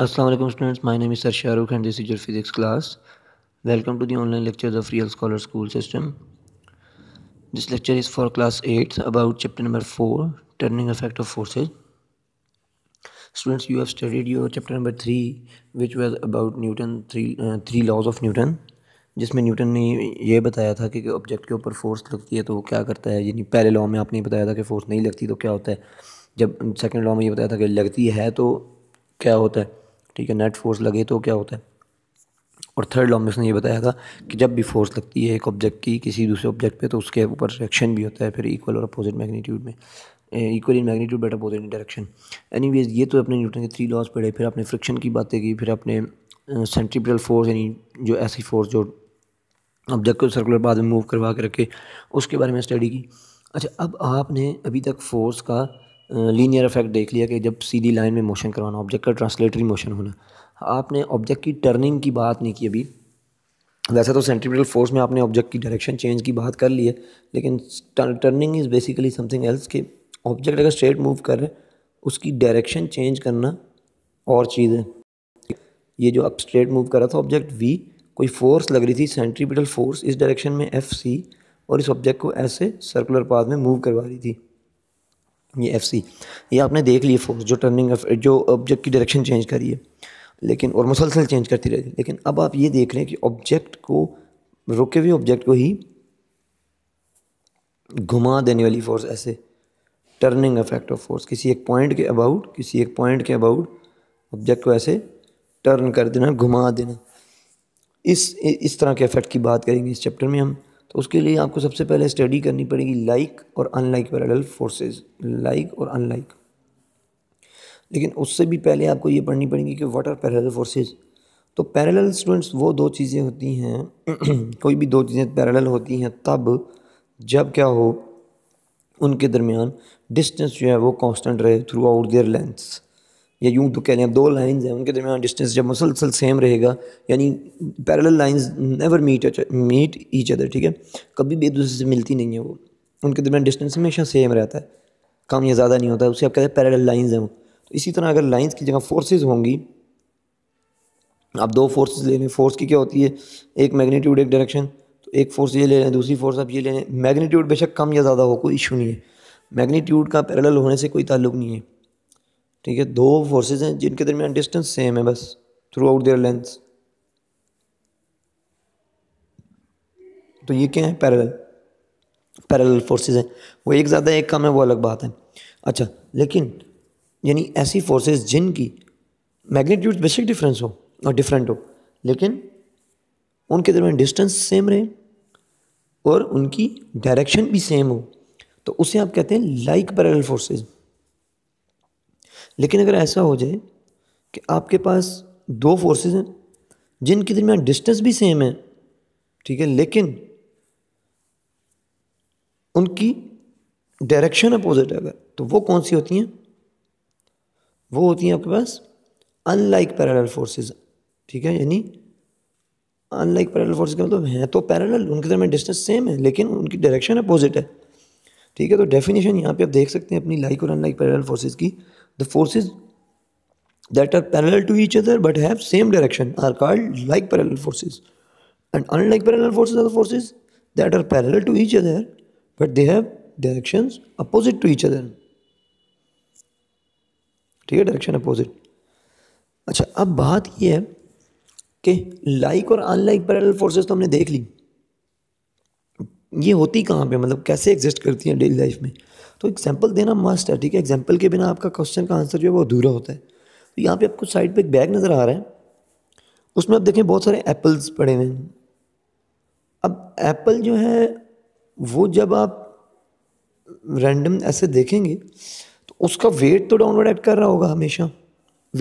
अस्सलाम वालेकुम students my name is sir Shahrukh and this is your physics class welcome to the online lectures of Real Scholar School System this lecture is for class eight about chapter number four turning effect of forces students you have studied your chapter number three which was about Newton three three laws of Newton जिसमें Newton ने यह बताया था कि object के ऊपर force लगती है तो वो क्या करता है यानी पहले लॉ में आपने बताया था कि फोर्स नहीं लगती तो क्या होता है जब सेकेंड लॉ में ये बताया था कि लगती है तो क्या होता है ठीक है नेट फोर्स लगे तो क्या होता है और थर्ड लॉ में उसने ये बताया था कि जब भी फोर्स लगती है एक ऑब्जेक्ट की किसी दूसरे ऑब्जेक्ट पे तो उसके ऊपर रिएक्शन भी होता है फिर इक्वल और अपोजिट मैग्नीट्यूड में equal in magnitude but opposite in direction एनी ये तो अपने न्यूटन के थ्री लॉज पढ़े फिर आपने फ्रिक्शन की बातें की फिर आपने सेंट्रीपिटल फोर्स यानी जो ऐसी फोर्स e जो ऑब्जेक्ट को सर्कुलर बाद में मूव करवा के रखे उसके बारे में स्टडी की अच्छा अब आपने अभी तक फोर्स का लीनियर इफेक्ट देख लिया कि जब सीधी लाइन में मोशन करवाना ऑब्जेक्ट का ट्रांसलेटरी मोशन होना आपने ऑब्जेक्ट की टर्निंग की बात नहीं की अभी वैसे तो सेंट्रीपिटल फोर्स में आपने ऑब्जेक्ट की डायरेक्शन चेंज की बात कर ली है लेकिन turning is basically something else के ऑब्जेक्ट अगर स्ट्रेट मूव कर रहे उसकी डायरेक्शन चेंज करना और चीज़ है ये जो अब स्ट्रेट मूव कर रहा था ऑब्जेक्ट वी कोई फोर्स लग रही थी सेंट्रीपिटल फोर्स इस डायरेक्शन में एफ सी और इस ऑब्जेक्ट को ऐसे सर्कुलर पाथ में मूव करवा रही थी ये एफ सी ये आपने देख ली फोर्स जो टर्निंग जो ऑब्जेक्ट की डायरेक्शन चेंज करी है लेकिन और मुसलसल चेंज करती रहती है लेकिन अब आप ये देख रहे हैं कि ऑब्जेक्ट को रुके हुए ऑब्जेक्ट को ही घुमा देने वाली फोर्स ऐसे टर्निंग इफेक्ट ऑफ फोर्स किसी एक पॉइंट के अबाउट किसी एक पॉइंट के अबाउट ऑब्जेक्ट को ऐसे टर्न कर देना घुमा देना इस इस तरह के अफेक्ट की बात करेंगे इस चैप्टर में हम तो उसके लिए आपको सबसे पहले स्टडी करनी पड़ेगी लाइक और अनलाइक पैरेलल फोर्सेस लाइक और अनलाइक लेकिन उससे भी पहले आपको ये पढ़नी पड़ेगी कि वाट आर पैरेलल फोर्सेस तो पैरेलल स्टूडेंट्स वो दो चीज़ें होती हैं कोई भी दो चीज़ें पैरेलल होती हैं तब जब क्या हो उनके दरमियान डिस्टेंस जो है वो कांस्टेंट रहे थ्रू आउट देयर लेंथ्स या यूं तो कह हैं दो लाइंस हैं उनके दरमियान डिस्टेंस जब मुसलसल सेम रहेगा यानी parallel lines never meet meet each other ठीक है कभी भी एक दूसरे से मिलती नहीं है वो उनके दरमियान डिस्टेंस हमेशा सेम रहता है कम या ज़्यादा नहीं होता है उसे आप कहते हैं पैरेलल लाइंस हैं वो तो इसी तरह अगर लाइंस की जगह फोर्सेज होंगी आप दो फोर्सेज ले लें फोर्स की क्या होती है एक मैग्नीट्यूड एक डायरेक्शन तो एक फोर्स ये ले लें दूसरी फोर्स आप ये ले लें मैग्नीट्यूड बेशक कम या ज़्यादा हो कोई इशू नहीं है मैग्नीट्यूड का पैरेलल होने से कोई ताल्लुक नहीं है ठीक है दो फोर्सेज हैं जिनके दरमियान डिस्टेंस सेम है बस थ्रू आउट देयर लेंथ तो ये क्या है पैरेलल पैरेलल फोर्सेज हैं वो एक ज़्यादा एक कम है वो अलग बात है अच्छा लेकिन यानी ऐसी फोर्सेज जिनकी मैग्नीट्यूड बेसिक डिफरेंस हो और डिफरेंट हो लेकिन उनके दरमियान डिस्टेंस सेम रहे और उनकी डायरेक्शन भी सेम हो तो उसे आप कहते हैं लाइक पैरेलल फोर्सेज लेकिन अगर ऐसा हो जाए कि आपके पास दो फोर्सेस हैं जिनके दरमियान डिस्टेंस भी सेम है ठीक है लेकिन उनकी डायरेक्शन अपोजिट है अगर तो वो कौन सी होती हैं वो होती हैं आपके पास अनलाइक पैरेलल फोर्सेस ठीक है यानी अनलाइक पैरेलल फोर्सेस का मतलब हैं तो पैरेलल उनके दरमियान डिस्टेंस सेम है लेकिन उनकी डायरेक्शन अपोजिट है ठीक है तो डेफिनेशन यहाँ पे आप देख सकते हैं अपनी लाइक और अनलाइक पैरेलल फोर्सेस की The forces that are parallel to each other but have same direction are called like parallel forces. And unlike parallel forces are the forces that are parallel to each other but they have directions opposite to each other. ठीक है direction opposite अच्छा अब बात ये है कि like और unlike parallel forces तो हमने देख ली ये होती कहाँ पे मतलब कैसे एग्जिस्ट करती हैं डेली लाइफ में तो एग्जाम्पल देना मस्ट है ठीक है एग्जाम्पल के बिना आपका क्वेश्चन का आंसर जो है वो अधूरा होता है तो यहाँ पे आपको साइड पे एक बैग नज़र आ रहा है उसमें आप देखें बहुत सारे एप्पल्स पड़े हुए हैं अब एप्पल जो है वो जब आप रैंडम ऐसे देखेंगे तो उसका वेट तो डाउनवर्ड एड कर रहा होगा हमेशा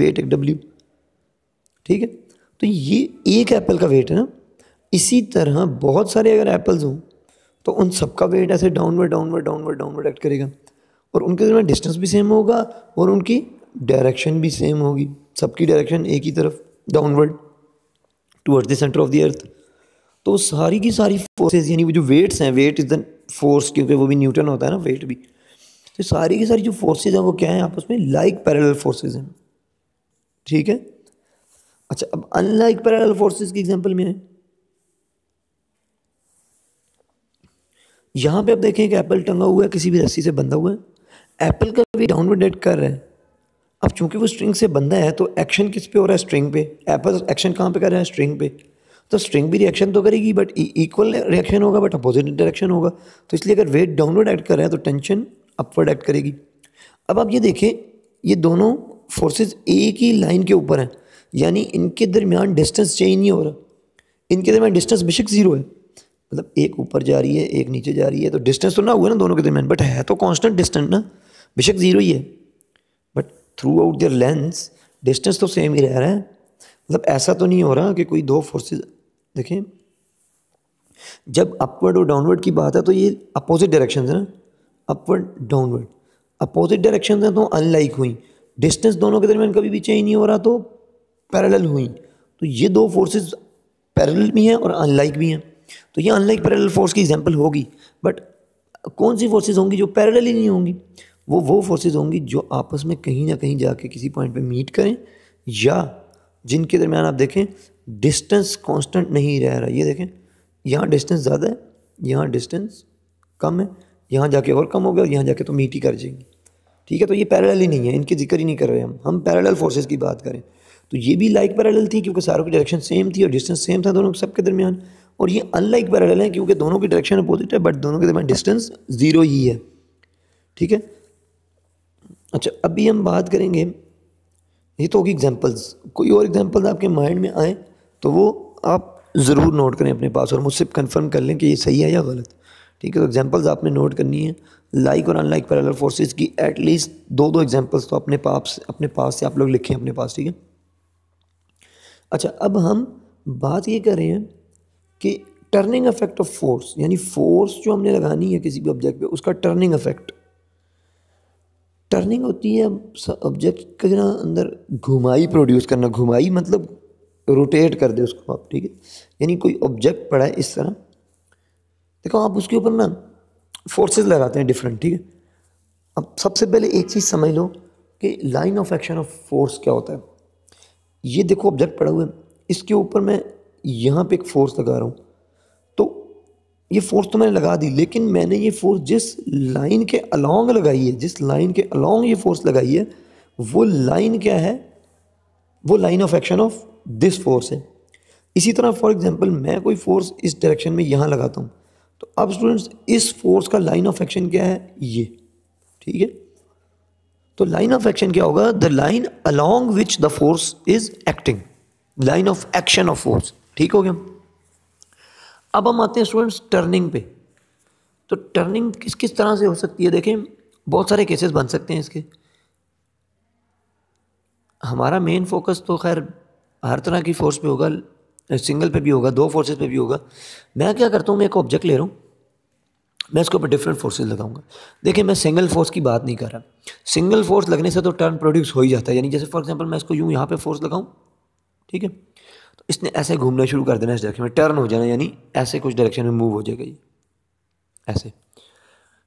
वेट एक डब्ल्यू ठीक है तो ये एक एप्पल का वेट है ना इसी तरह बहुत सारे अगर एप्पल्स हों तो उन सबका वेट ऐसे downward downward downward downward act करेगा और उनके दरमियान डिस्टेंस भी सेम होगा और उनकी डायरेक्शन भी सेम होगी सबकी डायरेक्शन एक ही तरफ downward towards the centre of the earth तो सारी की सारी फोर्सेस यानी वो जो वेट्स हैं वेट इज़ द फोर्स क्योंकि वो भी न्यूटन होता है ना वेट भी तो सारी की सारी जो फोर्सेज हैं वो क्या हैं आपस में लाइक पैरेलल फोर्सेज हैं ठीक है अच्छा अब अनलाइक पैरेलल फोर्सेज की एग्जांपल में है यहाँ पे आप देखें कि एप्पल टंगा हुआ है किसी भी रस्सी से बंधा हुआ है एप्पल का भी डाउनवर्ड डेट कर रहा है अब चूंकि वो स्ट्रिंग से बंधा है तो एक्शन किस पे हो रहा है स्ट्रिंग पे एप्पल एक्शन कहाँ पे कर रहा है स्ट्रिंग पे तो स्ट्रिंग भी रिएक्शन तो करेगी बट इक्वल रिएक्शन होगा बट अपोजिट डायरेक्शन होगा तो इसलिए अगर वेट डाउनवर्ड एक्ट कर रहा है तो टेंशन अपवर्ड एक्ट करेगी अब आप ये देखें ये दोनों फोर्सेज एक ही लाइन के ऊपर हैं यानी इनके दरमियान डिस्टेंस चेंज नहीं हो रहा इनके दरमियान डिस्टेंस बेशक ज़ीरो है मतलब एक ऊपर जा रही है एक नीचे जा रही है तो डिस्टेंस तो ना हुआ ना दोनों के दरमियान बट है तो कॉन्स्टेंट डिस्टेंस ना बेशक ज़ीरो ही है but throughout their lens distance तो सेम ही रह रहा है मतलब ऐसा तो नहीं हो रहा कि कोई दो फोर्सेज देखें जब अपवर्ड और डाउनवर्ड की बात है तो ये अपोजिट डायरेक्शन है ना अपवर्ड डाउनवर्ड अपोजिट डायरेक्शन है तो अनलाइक हुई डिस्टेंस दोनों के दरमियान कभी भी चेंज नहीं हो रहा तो पैरेलल हुई तो ये दो फोर्सेस पैरेलल भी हैं और अनलाइक भी हैं तो ये अनलाइक पैरेलल फोर्स की एग्जाम्पल होगी बट कौन सी फोर्सेज होंगी जो पैरेलल ही नहीं होंगी वो वो फोर्सेज होंगी जो आपस में कहीं ना कहीं जाके किसी पॉइंट पे मीट करें या जिनके दरमियान आप देखें डिस्टेंस कांस्टेंट नहीं रह रहा ये देखें यहाँ डिस्टेंस ज़्यादा है यहाँ डिस्टेंस कम है यहाँ जाके और कम हो गया और यहाँ जाके तो मीट ही कर जाएंगी ठीक है तो ये पैरेलल ही नहीं है इनके जिक्र ही नहीं कर रहे हम हम पैरेलल फोर्सेज की बात करें तो ये भी लाइक पैरेलल थी क्योंकि सारों की डायरेक्शन सेम थी और डिस्टेंस सेम था दोनों सबके दरमियान और ये अनलाइक पैरेलल है क्योंकि दोनों की डायरेक्शन अपोजिट है बट दोनों के दरमियान डिस्टेंस ज़ीरो ही है ठीक है अच्छा अभी हम बात करेंगे ये तो होगी एग्जाम्पल्स कोई और एग्जाम्पल्स आपके माइंड में आए तो वो आप ज़रूर नोट करें अपने पास और मुझसे कंफर्म कर लें कि ये सही है या गलत ठीक है तो एग्जाम्पल्स आपने नोट करनी है लाइक और अनलाइक पैरेलल फोर्सेस की एटलीस्ट दो दो एग्जाम्पल्स तो अपने पास अपने पास से आप लोग लिखें अपने पास ठीक है अच्छा अब हम बात ये कर रहे हैं कि टर्निंग इफेक्ट ऑफ फोर्स यानी फोर्स जो हमने लगानी है किसी भी ऑब्जेक्ट पे उसका टर्निंग इफेक्ट टर्निंग होती है ऑब्जेक्ट का ना अंदर घुमाई प्रोड्यूस करना घुमाई मतलब रोटेट कर दे उसको आप ठीक है यानी कोई ऑब्जेक्ट पड़ा है इस तरह देखो आप उसके ऊपर ना फोर्सेस लगाते हैं डिफरेंट ठीक है अब सबसे पहले एक चीज़ समझ लो कि line of action of force क्या होता है ये देखो ऑब्जेक्ट पड़ा हुआ है इसके ऊपर मैं यहाँ पे एक फोर्स लगा रहा हूँ तो ये फोर्स तो मैंने लगा दी लेकिन मैंने ये फोर्स जिस लाइन के अलॉन्ग लगाई है जिस लाइन के अलोंग ये फोर्स लगाई है वो लाइन क्या है वो line of action of this force है इसी तरह फॉर एग्जांपल मैं कोई फोर्स इस डायरेक्शन में यहाँ लगाता हूँ तो अब स्टूडेंट्स इस फोर्स का लाइन ऑफ एक्शन क्या है ये ठीक है तो लाइन ऑफ एक्शन क्या होगा the line along which the force is acting line of action of force ठीक हो गया अब हम आते हैं स्टूडेंट्स टर्निंग पे तो टर्निंग किस किस तरह से हो सकती है देखें बहुत सारे केसेस बन सकते हैं इसके हमारा मेन फोकस तो खैर हर तरह की फोर्स पे होगा सिंगल पे भी होगा दो फोर्सेस पे भी होगा मैं क्या करता हूँ मैं एक ऑब्जेक्ट ले रहा हूँ मैं इसके ऊपर डिफरेंट फोर्सेस लगाऊंगा देखिए मैं सिंगल फोर्स की बात नहीं कर रहा सिंगल फोर्स लगने से तो टर्न प्रोड्यूस हो ही जाता है यानी जैसे फॉर एग्जांपल मैं इसको यूँ यहाँ पे फोर्स लगाऊँ ठीक है इसने ऐसे घूमना शुरू कर देना इस डायरेक्शन में टर्न हो जाना यानी ऐसे कुछ डायरेक्शन में मूव हो जाएगा ये ऐसे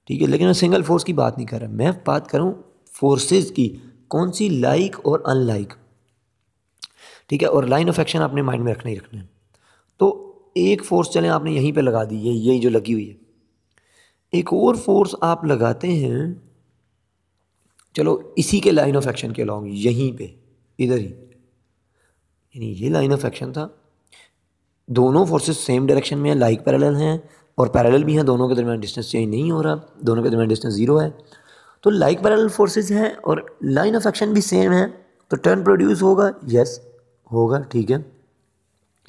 ठीक है लेकिन मैं सिंगल फोर्स की बात नहीं कर रहा मैं बात करूँ फोर्सेज की कौन सी लाइक और अनलाइक ठीक है और लाइन ऑफ एक्शन आपने माइंड में रखना ही रखना है तो एक फोर्स चले आपने यहीं पर लगा दी ये यही जो लगी हुई है एक और फोर्स आप लगाते हैं चलो इसी के लाइन ऑफ एक्शन के अलॉन्ग यहीं पे इधर ही यानी ये लाइन ऑफ एक्शन था दोनों फोर्सेस सेम डायरेक्शन में हैं लाइक पैरेलल हैं और पैरेलल भी हैं दोनों के दरमियान डिस्टेंस चेंज नहीं हो रहा दोनों के दरमियान डिस्टेंस ज़ीरो है तो लाइक पैरेलल फोर्सेस हैं और लाइन ऑफ एक्शन भी सेम है तो टर्न प्रोड्यूस होगा यस होगा ठीक है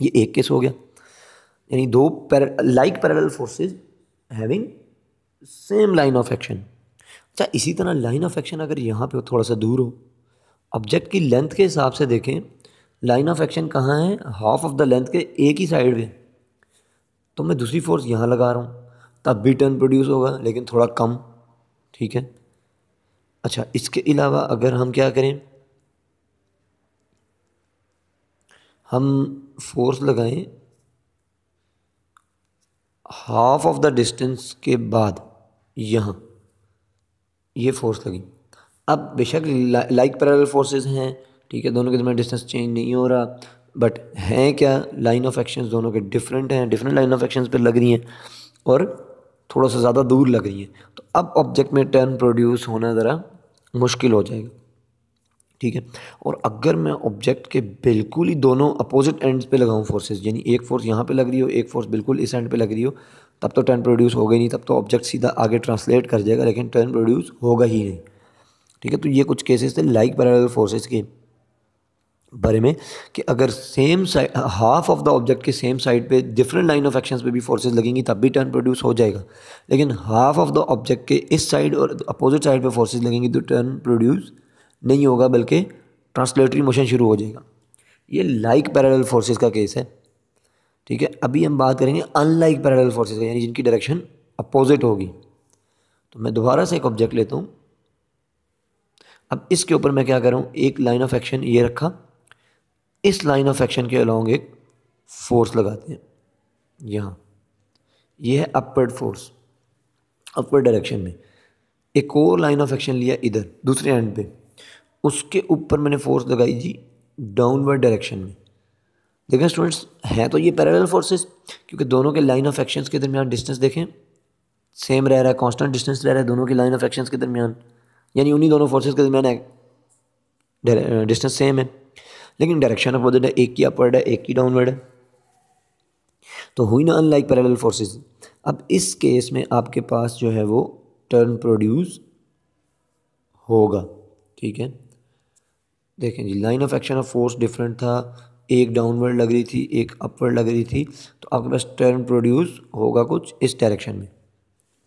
ये एक केस हो गया यानी दो like parallel forces having same line of action अच्छा इसी तरह लाइन ऑफ एक्शन अगर यहाँ पे थोड़ा सा दूर हो ऑब्जेक्ट की लेंथ के हिसाब से देखें लाइन ऑफ एक्शन कहाँ है हाफ ऑफ द लेंथ के एक ही साइड में तो मैं दूसरी फोर्स यहाँ लगा रहा हूँ तब भी टर्न प्रोड्यूस होगा लेकिन थोड़ा कम ठीक है अच्छा इसके अलावा अगर हम क्या करें हम फोर्स लगाएं हाफ ऑफ द डिस्टेंस के बाद यहाँ ये फोर्स लगी अब बेशक लाइक पैरेलल फोर्सेस हैं ठीक है दोनों के दरमियान डिस्टेंस चेंज नहीं हो रहा बट हैं क्या लाइन ऑफ एक्शन दोनों के डिफरेंट हैं डिफरेंट लाइन ऑफ एक्शन पर लग रही हैं और थोड़ा सा ज़्यादा दूर लग रही हैं तो अब ऑब्जेक्ट में टर्न प्रोड्यूस होना ज़रा मुश्किल हो जाएगा ठीक है और अगर मैं ऑब्जेक्ट के बिल्कुल ही दोनों अपोजिट एंड्स पे लगाऊं फोर्सेस यानी एक फोर्स यहाँ पे लग रही हो एक फोर्स बिल्कुल इस एंड पे लग रही हो तब तो टर्न प्रोड्यूस हो ही नहीं तब तो ऑब्जेक्ट सीधा आगे ट्रांसलेट कर जाएगा लेकिन टर्न प्रोड्यूस होगा ही नहीं ठीक है तो ये कुछ केसेस थे लाइक पैरेलल फोर्सेस के बारे में कि अगर same side half of the object के सेम साइड पे डिफरेंट लाइन ऑफ एक्शन पे भी फोर्सेस लगेंगी तब भी टर्न प्रोड्यूस हो जाएगा लेकिन हाफ ऑफ द ऑब्जेक्ट के इस साइड और अपोजिट साइड पे फोर्सेस लगेंगी तो टर्न प्रोड्यूस नहीं होगा बल्कि ट्रांसलेटरी मोशन शुरू हो जाएगा ये लाइक पैरल फोर्सेज का केस है ठीक है अभी हम बात करेंगे अनलाइक पैरल फोर्सेज का यानी जिनकी डायरेक्शन अपोजिट होगी तो मैं दोबारा से एक ऑब्जेक्ट लेता हूँ अब इसके ऊपर मैं क्या करूँ एक लाइन ऑफ एक्शन ये रखा इस लाइन ऑफ एक्शन के अलॉन्ग एक फोर्स लगाते हैं यहाँ यह है अपवर्ड फोर्स अपवर्ड डायरेक्शन में एक और लाइन ऑफ एक्शन लिया इधर दूसरे एंड पे उसके ऊपर मैंने फोर्स लगाई जी डाउनवर्ड डायरेक्शन में देखें स्टूडेंट्स हैं तो ये पैरेलल फोर्सेस क्योंकि दोनों के लाइन ऑफ एक्शंस के दरमियान डिस्टेंस देखें सेम रह रहा है कांस्टेंट डिस्टेंस रह रहा है दोनों के लाइन ऑफ एक्शंस के दरमियान यानी उन्हीं दोनों फोर्सेस के दरमियान डिस्टेंस सेम है लेकिन डायरेक्शन ऑफ है एक की अपवर्ड है एक की डाउनवर्ड है तो हुई ना अनलाइक पैरेलल फोर्सेस अब इस केस में आपके पास जो है वो टर्न प्रोड्यूस होगा ठीक है देखें जी line of action of force different था एक डाउनवर्ड लग रही थी एक अपवर्ड लग रही थी तो आपके पास टर्न प्रोड्यूस होगा कुछ इस डायरेक्शन में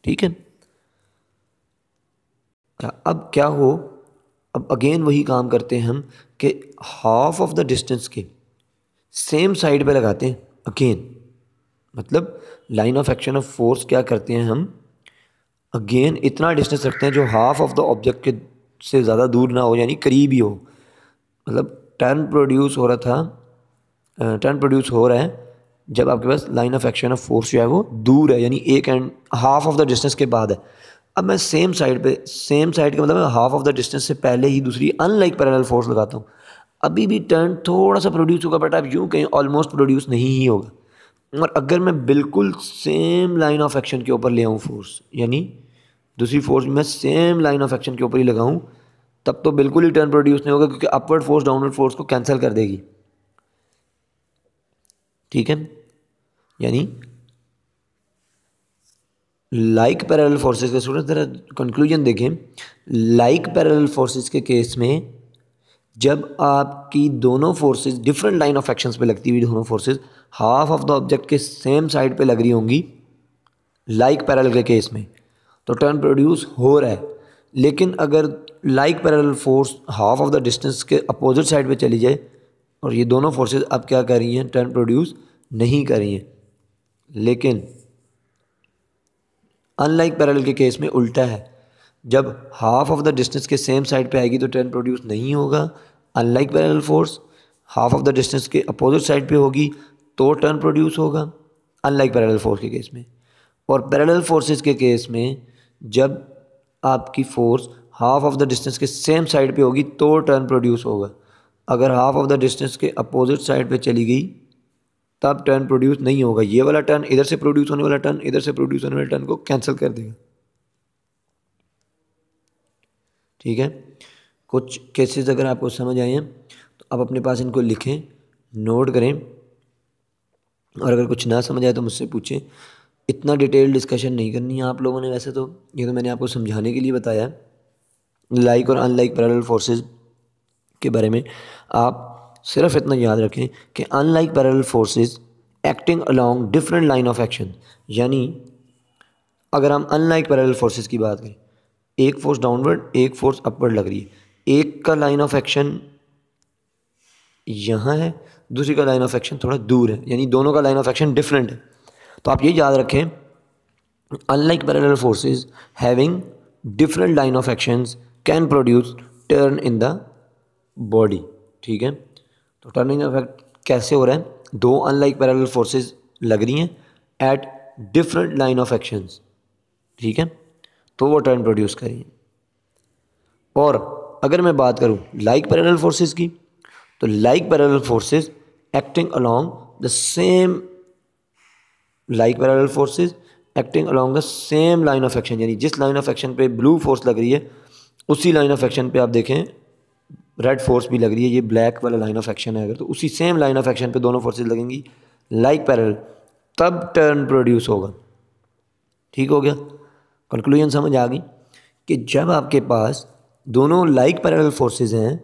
ठीक है अच्छा, अब क्या हो अब अगेन वही काम करते हैं हम कि हाफ ऑफ द डिस्टेंस के सेम साइड पे लगाते हैं अगेन मतलब line of action of force क्या करते हैं हम अगेन इतना डिस्टेंस रखते हैं जो हाफ ऑफ द ऑब्जेक्ट के से ज़्यादा दूर ना हो यानी करीब ही हो मतलब टर्न प्रोड्यूस हो रहा था टर्न प्रोड्यूस हो रहा है जब आपके पास line of action of force जो है वो दूर है यानी एक and half of the distance के बाद है अब मैं सेम साइड पे सेम साइड के मतलब हाफ ऑफ द डिस्टेंस से पहले ही दूसरी अनलाइक पैरेलल फोर्स लगाता हूँ अभी भी टर्न थोड़ा सा प्रोड्यूस होगा बट आप यूँ कहीं ऑलमोस्ट प्रोड्यूस नहीं ही होगा और अगर मैं बिल्कुल सेम लाइन ऑफ एक्शन के ऊपर ले आऊँ फोर्स यानी दूसरी फोर्स मैं सेम लाइन ऑफ एक्शन के ऊपर ही लगाऊँ तब तो बिल्कुल ही टर्न प्रोड्यूस नहीं होगा क्योंकि अपवर्ड फोर्स डाउनवर्ड फोर्स को कैंसिल कर देगी ठीक है यानी लाइक पैरेलल फोर्सेस का स्टूडेंट ज़रा कंक्लूजन देखें लाइक पैरेलल फोर्सेस के केस में जब आपकी दोनों forces different line of actions पे लगती हुई दोनों forces half of the object के सेम साइड पे लग रही होंगी लाइक पैरेलल के केस में तो टर्न प्रोड्यूस हो रहा है लेकिन अगर like parallel force half of the distance के अपोजिट साइड पे चली जाए और ये दोनों फोर्सेज अब क्या कर रही हैं टर्न प्रोड्यूस नहीं कर रही हैं लेकिन अनलाइक पैरल के केस में उल्टा है जब हाफ ऑफ द डिस्टेंस के सेम साइड पे आएगी तो ट्रेंड प्रोड्यूस नहीं होगा unlike parallel force half of the distance के अपोजिट साइड पे होगी तो टर्न प्रोड्यूस होगा अनलाइक पैरल फोर्स के केस में और पैरल फोर्सेस के केस में जब आपकी force half of the distance के सेम साइड पे होगी तो टर्न प्रोड्यूस होगा अगर हाफ ऑफ द डिस्टेंस के अपोजिट साइड पे चली गई तब टर्न प्रोड्यूस नहीं होगा ये वाला टर्न इधर से प्रोड्यूस होने वाला टर्न इधर से प्रोड्यूस होने वाला टर्न को कैंसिल कर देगा ठीक है कुछ केसेस अगर आपको समझ आए हैं तो आप अपने पास इनको लिखें नोट करें और अगर कुछ ना समझ आए तो मुझसे पूछें इतना डिटेल डिस्कशन नहीं करनी है आप लोगों ने वैसे तो ये तो मैंने आपको समझाने के लिए बताया लाइक और अनलाइक पैरेलल फोर्सेस के बारे में आप सिर्फ इतना याद रखें कि unlike parallel forces acting along different line of action यानी अगर हम अनलाइक पैरल फोर्सेस की बात करें एक फोर्स डाउनवर्ड एक फोर्स अपवर्ड लग रही है एक का लाइन ऑफ एक्शन यहाँ है दूसरी का लाइन ऑफ एक्शन थोड़ा दूर है यानी दोनों का लाइन ऑफ एक्शन डिफरेंट है तो आप ये याद रखें unlike parallel forces having different line of action can produce turn in the body ठीक है तो टर्निंग इफेक्ट कैसे हो रहा है दो अनलाइक पैरेलल फोर्सेस लग रही हैं at different line of actions ठीक है तो वो टर्न प्रोड्यूस करिए और अगर मैं बात करूँ लाइक पैरेलल फोर्सेज की तो like parallel forces acting along the same like parallel forces acting along the same line of action यानी जिस लाइन ऑफ एक्शन पे ब्लू फोर्स लग रही है उसी लाइन ऑफ एक्शन पे आप देखें रेड फोर्स भी लग रही है ये ब्लैक वाला लाइन ऑफ एक्शन है अगर तो उसी सेम लाइन ऑफ एक्शन पे दोनों फोर्सेज लगेंगी लाइक पैरल तब टर्न प्रोड्यूस होगा ठीक हो गया कंक्लूजन समझ आ गई कि जब आपके पास दोनों लाइक पैरल फोर्सेज हैं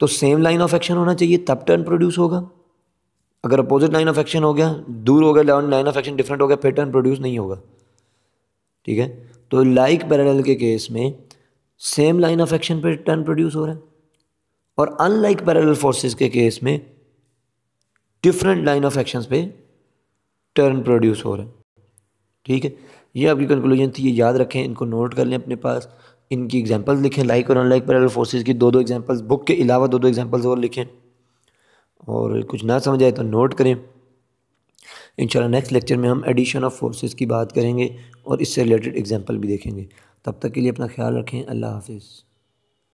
तो सेम लाइन ऑफ एक्शन होना चाहिए तब टर्न प्रोड्यूस होगा अगर अपोजिट लाइन ऑफ एक्शन हो गया दूर हो गया लाइन ऑफ एक्शन डिफरेंट हो गया फिर टर्न प्रोड्यूस नहीं होगा ठीक है तो लाइक पैरल के केस में सेम लाइन ऑफ एक्शन पर टर्न प्रोड्यूस हो रहा है और अनलाइक पैरेलल फोर्सेस के केस में डिफरेंट लाइन ऑफ एक्शंस पे टर्न प्रोड्यूस हो रहा है ठीक है ये आपकी कंक्लूजन थी ये याद रखें इनको नोट कर लें अपने पास इनकी एग्जांपल्स लिखें लाइक और अनलाइक पैरेलल फोर्सेस की दो दो एग्जांपल्स बुक के अलावा दो दो एग्जांपल्स और लिखें और कुछ ना समझ आए तो नोट करें इंशाल्लाह नेक्स्ट लेक्चर में हम एडिशन ऑफ फोर्सेस की बात करेंगे और इससे रिलेटेड एग्जांपल भी देखेंगे तब तक के लिए अपना ख्याल रखें अल्लाह हाफिज़